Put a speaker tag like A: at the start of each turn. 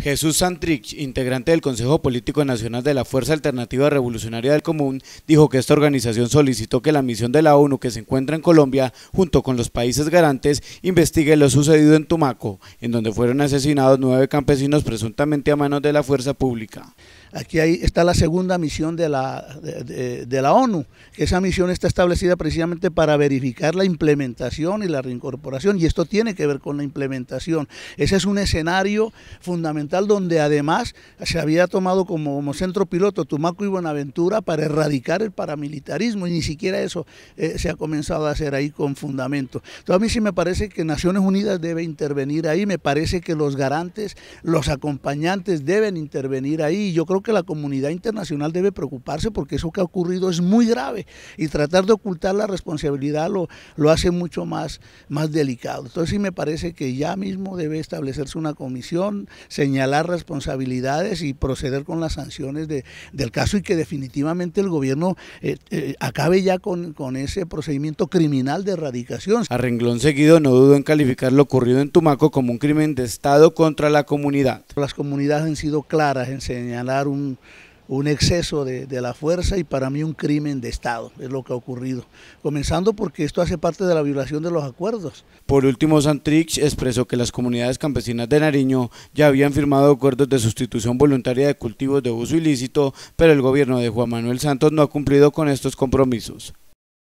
A: Jesús Santrich, integrante del Consejo Político Nacional de la Fuerza Alternativa Revolucionaria del Común, dijo que esta organización solicitó que la misión de la ONU que se encuentra en Colombia, junto con los países garantes, investigue lo sucedido en Tumaco, en donde fueron asesinados nueve campesinos presuntamente a manos de la fuerza pública.
B: Aquí ahí está la segunda misión de la, de la ONU. Esa misión está establecida precisamente para verificar la implementación y la reincorporación, y esto tiene que ver con la implementación. Ese es un escenario fundamental donde además se había tomado como, centro piloto Tumaco y Buenaventura para erradicar el paramilitarismo y ni siquiera eso eh, se ha comenzado a hacer ahí con fundamento. Entonces a mí sí me parece que Naciones Unidas debe intervenir ahí, me parece que los garantes, los acompañantes deben intervenir ahí y yo creo que la comunidad internacional debe preocuparse porque eso que ha ocurrido es muy grave y tratar de ocultar la responsabilidad lo, lo hace mucho más, más delicado. Entonces sí me parece que ya mismo debe establecerse una comisión, señalar señalar responsabilidades y proceder con las sanciones de, del caso y que definitivamente el gobierno eh, eh, acabe ya con, con ese procedimiento criminal de erradicación.
A: A renglón seguido no dudo en calificar lo ocurrido en Tumaco como un crimen de Estado contra la comunidad.
B: Las comunidades han sido claras en señalar un un exceso de, la fuerza y para mí un crimen de Estado, es lo que ha ocurrido. Comenzando porque esto hace parte de la violación de los acuerdos.
A: Por último, Santrich expresó que las comunidades campesinas de Nariño ya habían firmado acuerdos de sustitución voluntaria de cultivos de uso ilícito, pero el gobierno de Juan Manuel Santos no ha cumplido con estos compromisos.